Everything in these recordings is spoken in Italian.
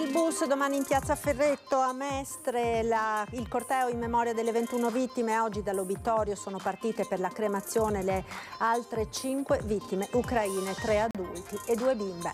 del bus domani in piazza Ferretto a Mestre, la, il corteo in memoria delle 21 vittime. Oggi dall'obitorio sono partite per la cremazione le altre 5 vittime ucraine, 3 adulti e 2 bimbe.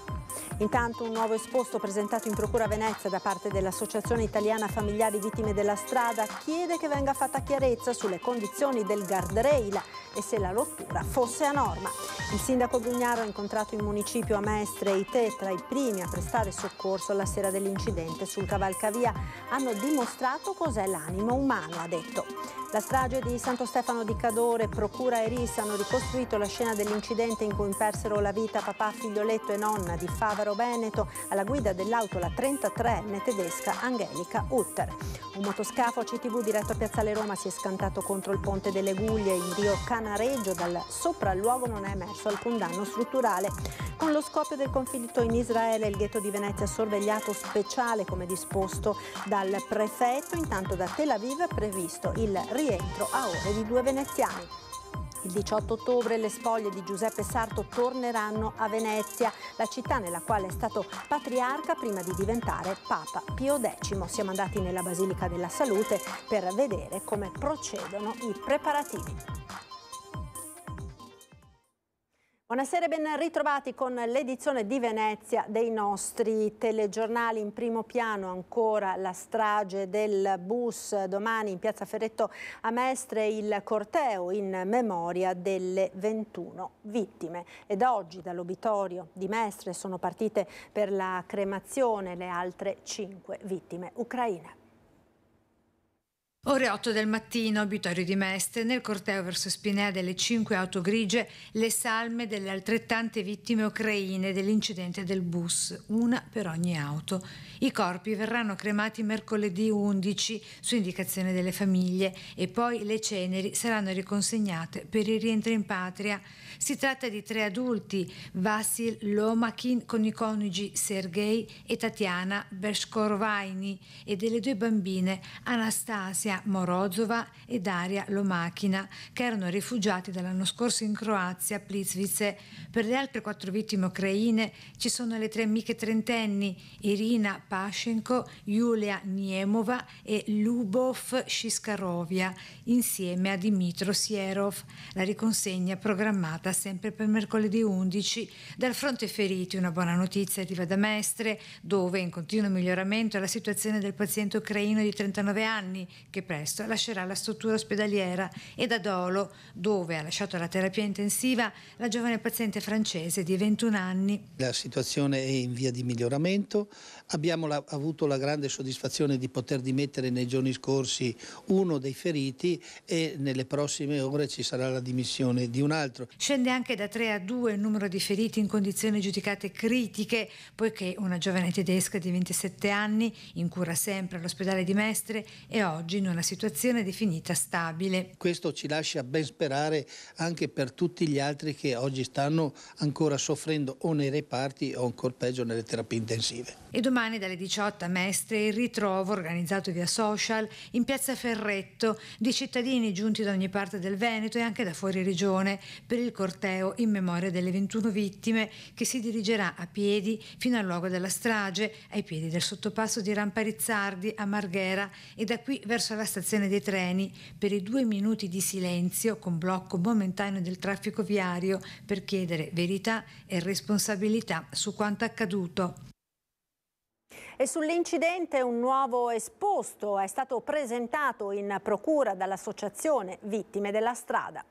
Intanto un nuovo esposto presentato in Procura Venezia da parte dell'Associazione Italiana Familiari Vittime della Strada chiede che venga fatta chiarezza sulle condizioni del guardrail e se la rottura fosse a norma. Il sindaco Bugnaro ha incontrato in municipio a Mestre e i Te tra i primi a prestare soccorso alla sera dell'incidente sul cavalcavia. Hanno dimostrato cos'è l'animo umano, ha detto. La strage di Santo Stefano di Cadore, Procura e RIS hanno ricostruito la scena dell'incidente in cui persero la vita papà, figlioletto e nonna di Favaro Veneto alla guida dell'auto la 33enne tedesca Angelica Utter. Un motoscafo CTV diretto a Piazzale Roma si è scantato contro il ponte delle Guglie in Rio Canale Tanareggio dal sopralluogo non è emerso alcun danno strutturale. Con lo scoppio del conflitto in Israele il ghetto di Venezia è sorvegliato speciale come disposto dal prefetto, intanto da Tel Aviv è previsto il rientro a ore di due veneziani. Il 18 ottobre le spoglie di Giuseppe Sarto torneranno a Venezia, la città nella quale è stato patriarca prima di diventare Papa Pio X. Siamo andati nella Basilica della Salute per vedere come procedono i preparativi. Buonasera e ben ritrovati con l'edizione di Venezia dei nostri telegiornali. In primo piano ancora la strage del bus domani in piazza Ferretto a Mestre, il corteo in memoria delle 21 vittime. Ed oggi dall'obitorio di Mestre sono partite per la cremazione le altre 5 vittime ucraine. Ore 8 del mattino, abitorio di Mestre, nel corteo verso Spinea delle 5 auto grigie, le salme delle altrettante vittime ucraine dell'incidente del bus, una per ogni auto. I corpi verranno cremati mercoledì 11 su indicazione delle famiglie e poi le ceneri saranno riconsegnate per il rientro in patria. Si tratta di tre adulti, Vasil Lomakin con i coniugi Sergei e Tatiana Bershkorvaini e delle due bambine Anastasia Elena Morozova e Daria Lomachina, che erano rifugiati dall'anno scorso in Croazia, a Plitvice. Per le altre quattro vittime ucraine ci sono le tre amiche trentenni, Irina Pashenko, Yulia Niemova e Lubov Shiskarovia, insieme a Dimitro Sierov. La riconsegna è programmata sempre per mercoledì 11. Dal fronte feriti una buona notizia arriva da Mestre, dove in continuo miglioramento è la situazione del paziente ucraino di 39 anni, che presto lascerà la struttura ospedaliera ed ad Olo, dove ha lasciato la terapia intensiva, la giovane paziente francese di 21 anni. La situazione è in via di miglioramento, abbiamo la, avuto la grande soddisfazione di poter dimettere nei giorni scorsi uno dei feriti e nelle prossime ore ci sarà la dimissione di un altro. Scende anche da 3 a 2 il numero di feriti in condizioni giudicate critiche, poiché una giovane tedesca di 27 anni, in cura sempre all'ospedale di Mestre, è oggi in una una situazione definita stabile. Questo ci lascia ben sperare anche per tutti gli altri che oggi stanno ancora soffrendo o nei reparti o ancora peggio nelle terapie intensive. E domani dalle 18 a Mestre il ritrovo organizzato via social in piazza Ferretto di cittadini giunti da ogni parte del Veneto e anche da fuori regione per il corteo in memoria delle 21 vittime che si dirigerà a piedi fino al luogo della strage, ai piedi del sottopasso di Ramparizzardi a Marghera e da qui verso lascia la stazione dei treni per i due minuti di silenzio con blocco momentaneo del traffico viario per chiedere verità e responsabilità su quanto accaduto. E sull'incidente un nuovo esposto è stato presentato in procura dall'associazione Vittime della Strada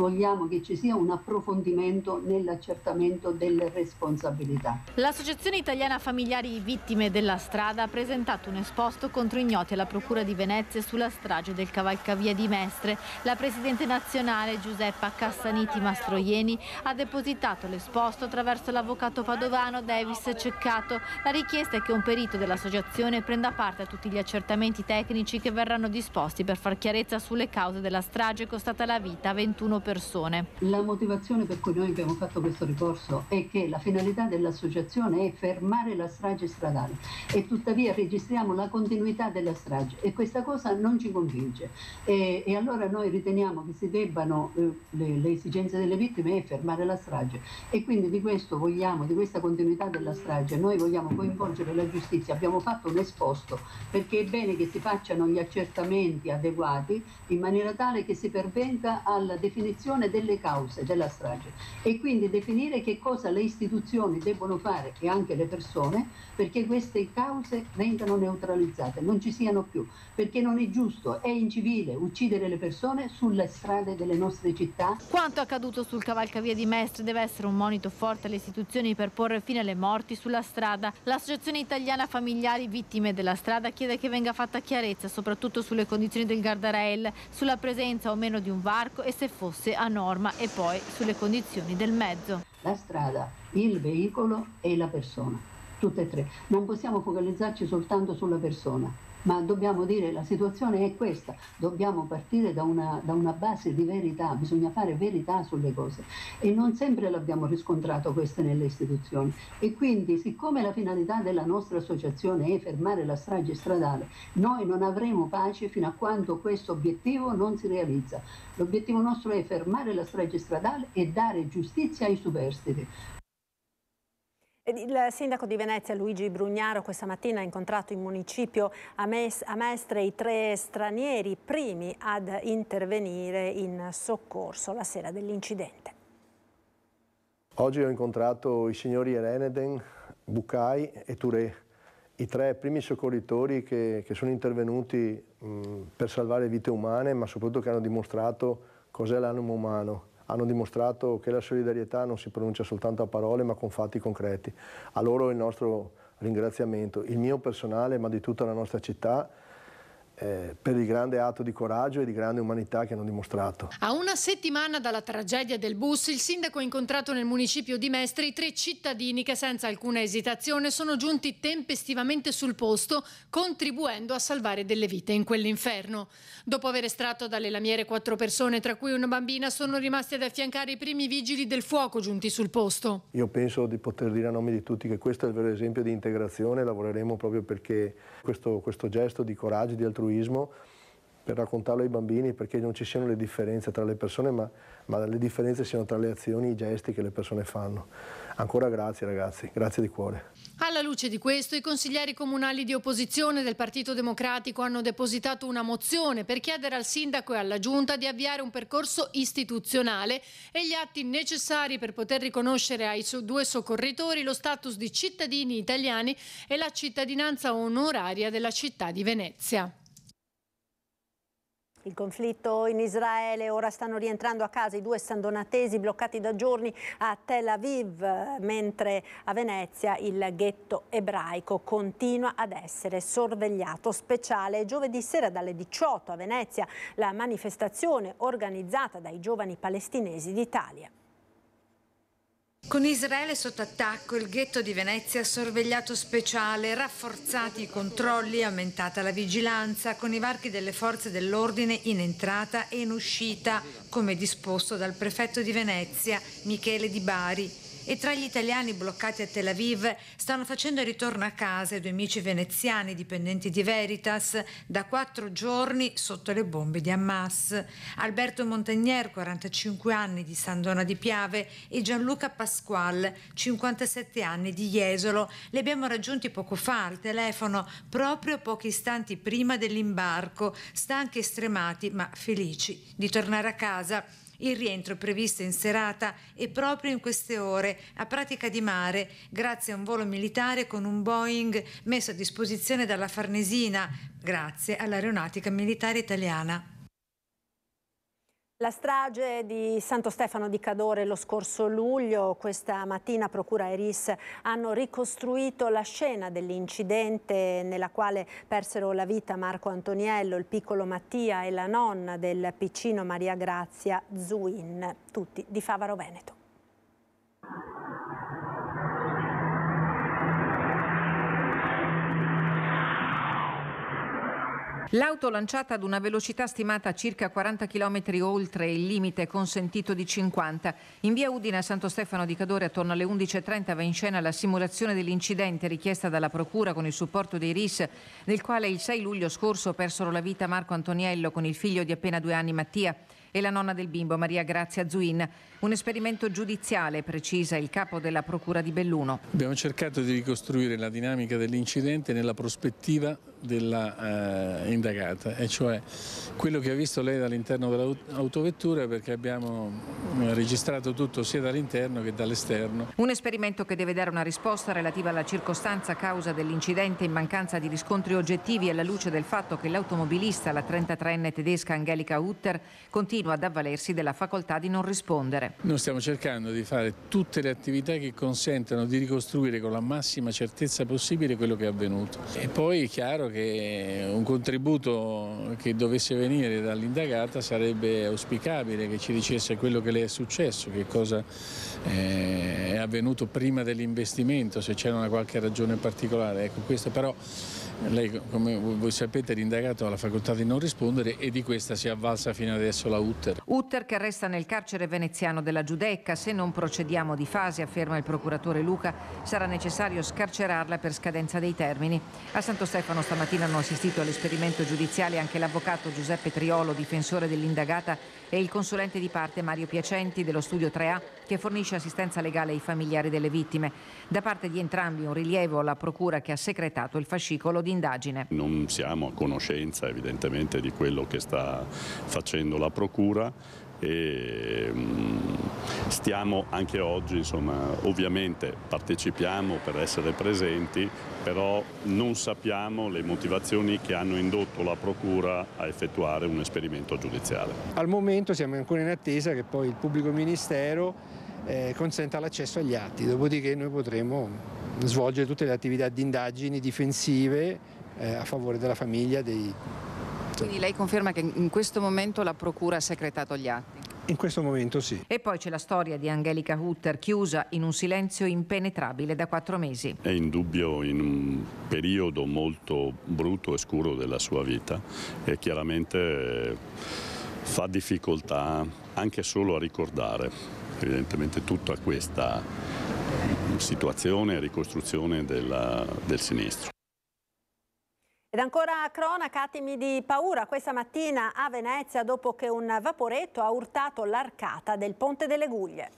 vogliamo che ci sia un approfondimento nell'accertamento delle responsabilità. L'Associazione Italiana Familiari Vittime della Strada ha presentato un esposto contro ignoti alla Procura di Venezia sulla strage del cavalcavia di Mestre. La Presidente nazionale Giuseppa Cassaniti Mastroieni ha depositato l'esposto attraverso l'avvocato padovano Davis Ceccato. La richiesta è che un perito dell'associazione prenda parte a tutti gli accertamenti tecnici che verranno disposti per far chiarezza sulle cause della strage costata la vita a 21 persone persone. La motivazione per cui noi abbiamo fatto questo ricorso è che la finalità dell'associazione è fermare la strage stradale e tuttavia registriamo la continuità della strage e questa cosa non ci convince e, e allora noi riteniamo che si debbano eh, le, le esigenze delle vittime è fermare la strage e quindi di questo vogliamo, di questa continuità della strage, noi vogliamo coinvolgere la giustizia, abbiamo fatto un esposto perché è bene che si facciano gli accertamenti adeguati in maniera tale che si pervenga alla definizione definizione delle cause della strage e quindi definire che cosa le istituzioni debbono fare e anche le persone perché queste cause vengano neutralizzate, non ci siano più, perché non è giusto, è incivile uccidere le persone sulle strade delle nostre città. Quanto accaduto sul cavalcavia di Mestre deve essere un monito forte alle istituzioni per porre fine alle morti sulla strada. L'Associazione Italiana Familiari Vittime della Strada chiede che venga fatta chiarezza soprattutto sulle condizioni del guardrail, sulla presenza o meno di un varco e se fosse fosse a norma e poi sulle condizioni del mezzo. La strada, il veicolo e la persona, tutte e tre. Non possiamo focalizzarci soltanto sulla persona ma dobbiamo dire che la situazione è questa, dobbiamo partire da una, da una, base di verità, bisogna fare verità sulle cose e non sempre l'abbiamo riscontrato questo nelle istituzioni e quindi siccome la finalità della nostra associazione è fermare la strage stradale, noi non avremo pace fino a quando questo obiettivo non si realizza. L'obiettivo nostro è fermare la strage stradale e dare giustizia ai superstiti. Il sindaco di Venezia Luigi Brugnaro questa mattina ha incontrato in municipio a, Mes a Mestre i tre stranieri primi ad intervenire in soccorso la sera dell'incidente. Oggi ho incontrato i signori Ereneden, Bucai e Touré, i tre primi soccorritori che, che sono intervenuti mh, per salvare vite umane ma soprattutto che hanno dimostrato cos'è l'animo umano hanno dimostrato che la solidarietà non si pronuncia soltanto a parole ma con fatti concreti. A loro il nostro ringraziamento, il mio personale ma di tutta la nostra città eh, per il grande atto di coraggio e di grande umanità che hanno dimostrato. A una settimana dalla tragedia del bus, il sindaco ha incontrato nel municipio di Mestre i tre cittadini che senza alcuna esitazione sono giunti tempestivamente sul posto, contribuendo a salvare delle vite in quell'inferno. Dopo aver estratto dalle lamiere quattro persone, tra cui una bambina, sono rimasti ad affiancare i primi vigili del fuoco giunti sul posto. Io penso di poter dire a nome di tutti che questo è il vero esempio di integrazione, lavoreremo proprio perché questo, questo gesto di coraggio, e di altruismo, dell'induismo per raccontarlo ai bambini perché non ci siano le differenze tra le persone, ma, ma le differenze siano tra le azioni e i gesti che le persone fanno. Ancora grazie ragazzi, grazie di cuore. Alla luce di questo, i consiglieri comunali di opposizione del Partito Democratico hanno depositato una mozione per chiedere al sindaco e alla giunta di avviare un percorso istituzionale e gli atti necessari per poter riconoscere ai due soccorritori lo status di cittadini italiani e la cittadinanza onoraria della città di Venezia. Il conflitto in Israele, ora stanno rientrando a casa i due sandonatesi bloccati da giorni a Tel Aviv, mentre a Venezia il ghetto ebraico continua ad essere sorvegliato speciale. Giovedì sera dalle 18 a Venezia la manifestazione organizzata dai giovani palestinesi d'Italia. Con Israele sotto attacco, il ghetto di Venezia sorvegliato speciale, rafforzati i controlli, aumentata la vigilanza, con i varchi delle forze dell'ordine in entrata e in uscita, come disposto dal prefetto di Venezia, Michele Di Bari. E tra gli italiani bloccati a Tel Aviv stanno facendo il ritorno a casa due amici veneziani dipendenti di Veritas da quattro giorni sotto le bombe di Hamas. Alberto Montagnier, 45 anni di Sandona di Piave e Gianluca Pasquale, 57 anni di Jesolo. Li abbiamo raggiunti poco fa al telefono, proprio pochi istanti prima dell'imbarco, stanchi stremati ma felici di tornare a casa. Il rientro previsto in serata e proprio in queste ore a Pratica di Mare, grazie a un volo militare con un Boeing messo a disposizione dalla Farnesina, grazie all'aeronautica militare italiana. La strage di Santo Stefano di Cadore lo scorso luglio, questa mattina Procura e RIS hanno ricostruito la scena dell'incidente nella quale persero la vita Marco Antoniello, il piccolo Mattia e la nonna del piccino Maria Grazia Zuin, tutti di Favaro Veneto. L'auto lanciata ad una velocità stimata a circa 40 km oltre il limite consentito di 50. In via Udine a Santo Stefano di Cadore attorno alle 11.30 va in scena la simulazione dell'incidente richiesta dalla Procura con il supporto dei RIS, nel quale il 6 luglio scorso persero la vita Marco Antoniello con il figlio di appena due anni Mattia e la nonna del bimbo Maria Grazia Zuin. Un esperimento giudiziale, precisa il capo della Procura di Belluno. Abbiamo cercato di ricostruire la dinamica dell'incidente nella prospettiva della eh, indagata, e cioè quello che ha visto lei dall'interno dell'autovettura perché abbiamo eh, registrato tutto sia dall'interno che dall'esterno. Un esperimento che deve dare una risposta relativa alla circostanza causa dell'incidente in mancanza di riscontri oggettivi alla luce del fatto che l'automobilista, la 33enne tedesca Angelica Utter, continua ad avvalersi della facoltà di non rispondere. Noi stiamo cercando di fare tutte le attività che consentano di ricostruire con la massima certezza possibile quello che è avvenuto. E poi è chiaro che un contributo che dovesse venire dall'indagata sarebbe auspicabile che ci dicesse quello che le è successo, che cosa eh, è avvenuto prima dell'investimento, se c'era una qualche ragione particolare. Ecco, questo però lei, come voi sapete, l'indagato ha la facoltà di non rispondere e di questa si è avvalsa fino adesso la Utter. Utter che resta nel carcere veneziano della Giudecca. Se non procediamo di fase, afferma il procuratore Luca, sarà necessario scarcerarla per scadenza dei termini. A Santo Stefano stamattina Stamattina hanno assistito all'esperimento giudiziale anche l'avvocato Giuseppe Triolo, difensore dell'indagata, e il consulente di parte Mario Piacenti dello studio 3A, che fornisce assistenza legale ai familiari delle vittime. Da parte di entrambi un rilievo alla procura che ha secretato il fascicolo d'indagine. Non siamo a conoscenza evidentemente di quello che sta facendo la procura e ehm, stiamo anche oggi, insomma, ovviamente partecipiamo per essere presenti, però non sappiamo le motivazioni che hanno indotto la Procura a effettuare un esperimento giudiziale. Al momento siamo ancora in attesa che poi il pubblico ministero eh, consenta l'accesso agli atti, dopodiché noi potremo svolgere tutte le attività di indagini difensive eh, a favore della famiglia, dei Certo. Quindi lei conferma che in questo momento la Procura ha secretato gli atti? In questo momento sì. E poi c'è la storia di Angelica Hutter chiusa in un silenzio impenetrabile da quattro mesi. È indubbio in un periodo molto brutto e scuro della sua vita e chiaramente eh, fa difficoltà anche solo a ricordare evidentemente tutta questa situazione e ricostruzione della, del sinistro. Ed ancora cronaca, attimi di paura questa mattina a Venezia dopo che un vaporetto ha urtato l'arcata del Ponte delle Guglie.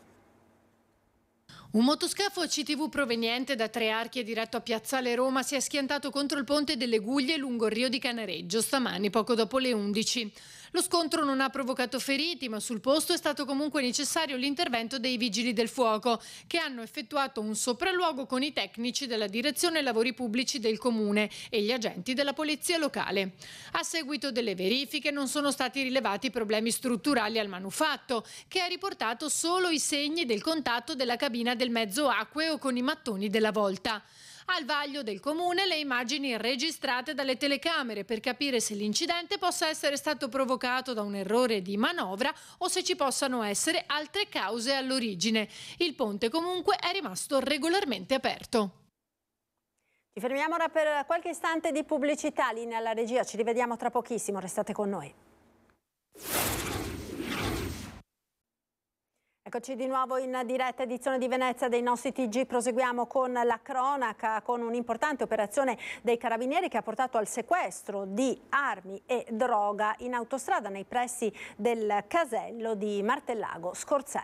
Un motoscafo CTV proveniente da tre archi diretto a Piazzale Roma si è schiantato contro il ponte delle Guglie lungo il Rio di Canareggio stamani poco dopo le 11. Lo scontro non ha provocato feriti, ma sul posto è stato comunque necessario l'intervento dei vigili del fuoco, che hanno effettuato un sopralluogo con i tecnici della Direzione Lavori Pubblici del Comune e gli agenti della Polizia Locale. A seguito delle verifiche non sono stati rilevati problemi strutturali al manufatto, che ha riportato solo i segni del contatto della cabina del mezzo acqueo con i mattoni della volta al vaglio del comune le immagini registrate dalle telecamere per capire se l'incidente possa essere stato provocato da un errore di manovra o se ci possano essere altre cause all'origine. Il ponte comunque è rimasto regolarmente aperto. Ci fermiamo ora per qualche istante di pubblicità, linea alla regia, ci rivediamo tra pochissimo, restate con noi. Eccoci di nuovo in diretta edizione di Venezia dei nostri TG, proseguiamo con la cronaca, con un'importante operazione dei carabinieri che ha portato al sequestro di armi e droga in autostrada nei pressi del casello di Martellago Scorzè.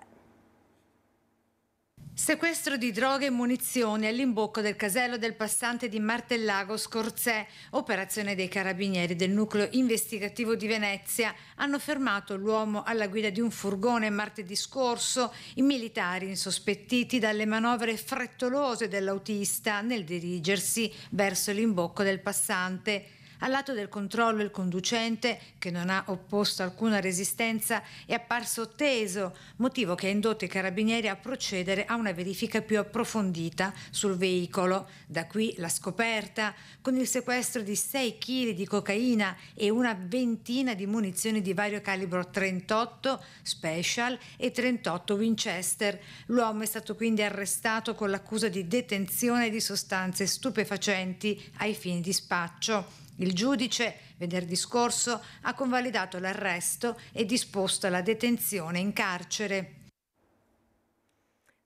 Sequestro di droghe e munizioni all'imbocco del casello del passante di Martellago Scorzè, operazione dei carabinieri del nucleo investigativo di Venezia, hanno fermato l'uomo alla guida di un furgone martedì scorso, i militari insospettiti dalle manovre frettolose dell'autista nel dirigersi verso l'imbocco del passante. Al lato del controllo il conducente, che non ha opposto alcuna resistenza, è apparso teso, motivo che ha indotto i carabinieri a procedere a una verifica più approfondita sul veicolo. Da qui la scoperta, con il sequestro di 6 kg di cocaina e una ventina di munizioni di vario calibro 38 Special e 38 Winchester. L'uomo è stato quindi arrestato con l'accusa di detenzione di sostanze stupefacenti ai fini di spaccio. Il giudice, venerdì scorso, ha convalidato l'arresto e disposto la detenzione in carcere.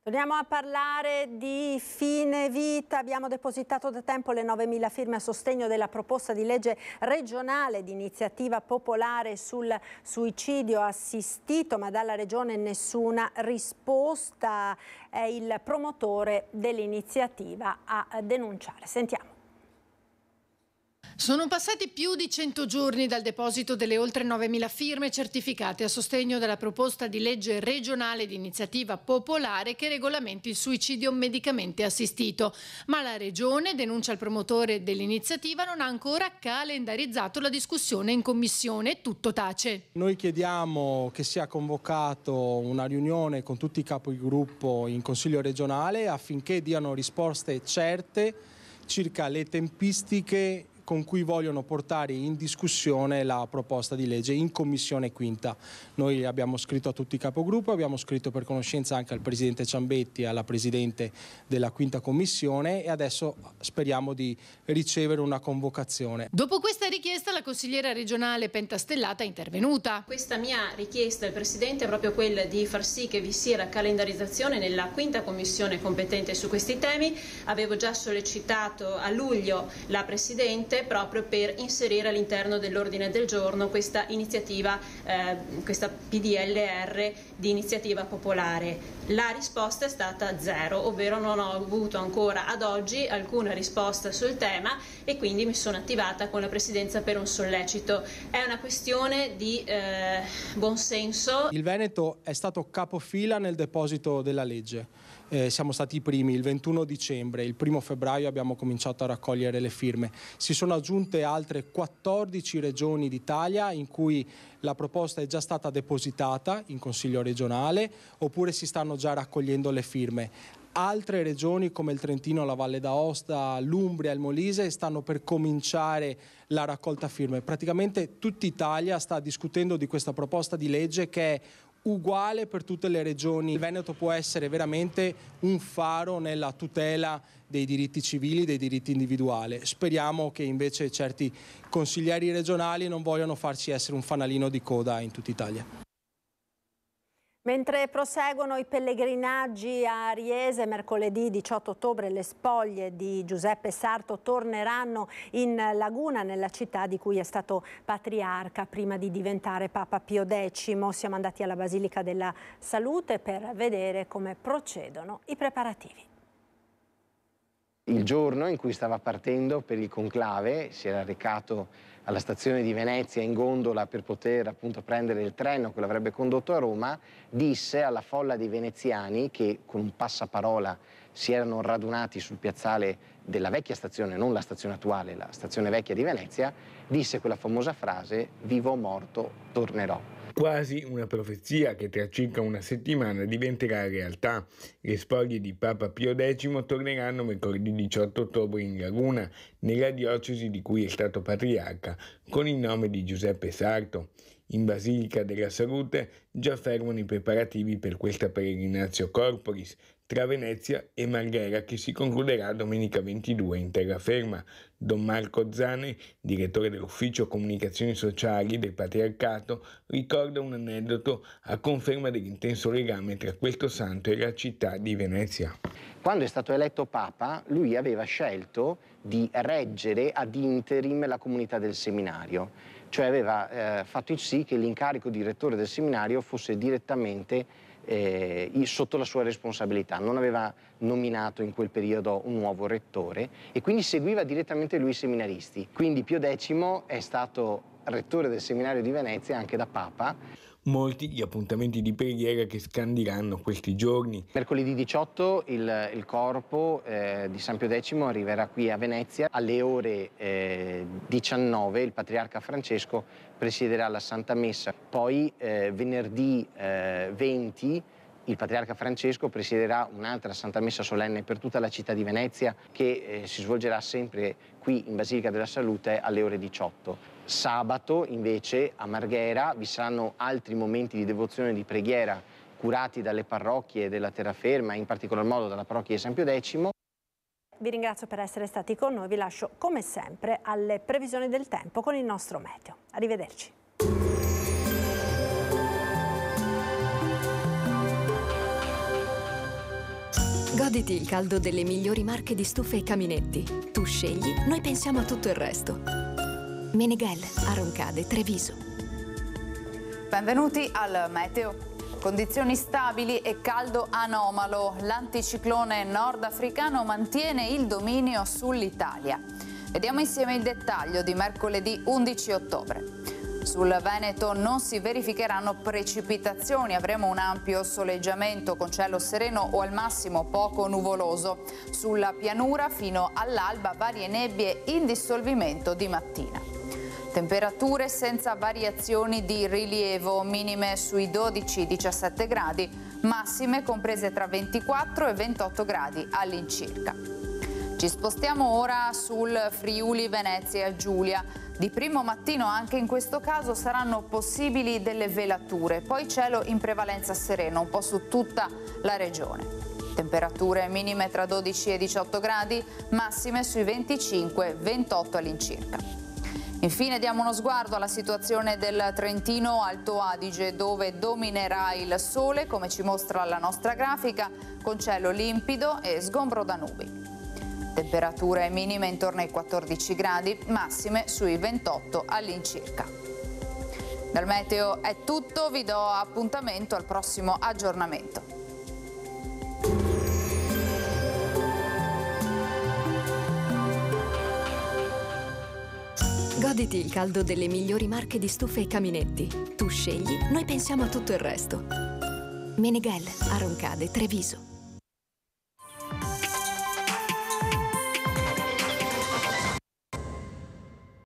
Torniamo a parlare di fine vita. Abbiamo depositato da tempo le 9.000 firme a sostegno della proposta di legge regionale di iniziativa popolare sul suicidio assistito, ma dalla Regione nessuna risposta. È il promotore dell'iniziativa a denunciare. Sentiamo. Sono passati più di 100 giorni dal deposito delle oltre 9.000 firme certificate a sostegno della proposta di legge regionale di iniziativa popolare che regolamenti il suicidio medicamente assistito, ma la Regione, denuncia il promotore dell'iniziativa, non ha ancora calendarizzato la discussione in Commissione, tutto tace. Noi chiediamo che sia convocato una riunione con tutti i capigruppo in Consiglio regionale affinché diano risposte certe circa le tempistiche con cui vogliono portare in discussione la proposta di legge in Commissione Quinta. Noi abbiamo scritto a tutti i capogruppo, abbiamo scritto per conoscenza anche al Presidente Ciambetti e alla Presidente della Quinta Commissione e adesso speriamo di ricevere una convocazione. Dopo questa richiesta la consigliera regionale Pentastellata è intervenuta. Questa mia richiesta al Presidente è proprio quella di far sì che vi sia la calendarizzazione nella Quinta Commissione competente su questi temi. Avevo già sollecitato a luglio la Presidente riunite proprio per inserire all'interno dell'ordine del giorno questa iniziativa, eh, questa PDLR di iniziativa popolare. La risposta è stata zero, ovvero non ho avuto ancora ad oggi alcuna risposta sul tema e quindi mi sono attivata con la Presidenza per un sollecito. È una questione di eh, buonsenso. Il Veneto è stato capofila nel deposito della legge eh, siamo stati i primi il 21 dicembre, il primo febbraio abbiamo cominciato a raccogliere le firme. Si sono aggiunte altre 14 regioni d'Italia in cui la proposta è già stata depositata in Consiglio regionale oppure si stanno già raccogliendo le firme. Altre regioni come il Trentino, la Valle d'Aosta, l'Umbria, il Molise stanno per cominciare la raccolta firme. Praticamente tutta Italia sta discutendo di questa proposta di legge che è uguale per tutte le regioni. Il Veneto può essere veramente un faro nella tutela dei diritti civili, dei diritti individuali. Speriamo che invece certi consiglieri regionali non vogliano farci essere un fanalino di coda in tutta Italia. Mentre proseguono i pellegrinaggi a Riese, mercoledì 18 ottobre le spoglie di Giuseppe Sarto torneranno in Laguna, nella città di cui è stato patriarca prima di diventare Papa Pio X. Siamo andati alla Basilica della Salute per vedere come procedono i preparativi. Il giorno in cui stava partendo per il conclave si era recato alla stazione di Venezia in gondola per poter appunto prendere il treno che l'avrebbe condotto a Roma, disse alla folla dei veneziani che con un passaparola si erano radunati sul piazzale della vecchia stazione, non la stazione attuale, la stazione vecchia di Venezia, disse quella famosa frase vivo o morto tornerò. Quasi una profezia che tra circa una settimana diventerà realtà. Le spoglie di Papa Pio X torneranno mercoledì 18 ottobre in Laguna, nella diocesi di cui è stato patriarca, con il nome di Giuseppe Sarto in Basilica della Salute già fermano i preparativi per questa peregrinazio corporis tra Venezia e Marghera che si concluderà domenica 22 in terraferma. Don Marco Zane, direttore dell'Ufficio Comunicazioni Sociali del Patriarcato, ricorda un aneddoto a conferma dell'intenso legame tra questo santo e la città di Venezia. Quando è stato eletto Papa, lui aveva scelto di reggere ad interim la comunità del seminario cioè aveva eh, fatto sì che l'incarico di rettore del seminario fosse direttamente eh, sotto la sua responsabilità, non aveva nominato in quel periodo un nuovo rettore e quindi seguiva direttamente lui i seminaristi. Quindi Pio X è stato rettore del seminario di Venezia anche da Papa molti gli appuntamenti di preghiera che scandiranno questi giorni. Mercoledì 18 il, il corpo eh, di San Pio X arriverà qui a Venezia. Alle ore eh, 19 il patriarca Francesco presiederà la Santa Messa. Poi eh, venerdì 20 eh, il patriarca Francesco presiederà un'altra Santa Messa solenne per tutta la città di Venezia che eh, si svolgerà sempre qui in Basilica della Salute alle ore 18. Sabato invece a Marghera vi saranno altri momenti di devozione e di preghiera curati dalle parrocchie della terraferma, in particolar modo dalla parrocchia di San Pio X. Vi ringrazio per essere stati con noi, vi lascio come sempre alle previsioni del tempo con il nostro meteo. Arrivederci. Goditi il caldo delle migliori marche di stufe e caminetti. Tu scegli, noi pensiamo a tutto il resto Meneghel, Aroncade, Treviso. Benvenuti al Meteo. Condizioni stabili e caldo anomalo. L'anticiclone nordafricano mantiene il dominio sull'Italia. Vediamo insieme il dettaglio di mercoledì 11 ottobre. Sul Veneto non si verificheranno precipitazioni, avremo un ampio soleggiamento con cielo sereno o al massimo poco nuvoloso. Sulla pianura fino all'alba varie nebbie in dissolvimento di mattina. Temperature senza variazioni di rilievo, minime sui 12-17 gradi, massime comprese tra 24 e 28 gradi all'incirca. Ci spostiamo ora sul Friuli Venezia Giulia. Di primo mattino anche in questo caso saranno possibili delle velature, poi cielo in prevalenza sereno un po' su tutta la regione. Temperature minime tra 12 e 18 gradi, massime sui 25-28 all'incirca. Infine diamo uno sguardo alla situazione del Trentino Alto Adige dove dominerà il sole come ci mostra la nostra grafica con cielo limpido e sgombro da nubi. Temperature minime intorno ai 14 gradi, massime sui 28 all'incirca. Dal meteo è tutto, vi do appuntamento al prossimo aggiornamento. Goditi il caldo delle migliori marche di stufe e caminetti. Tu scegli, noi pensiamo a tutto il resto. Meneghel, Aroncade, Treviso.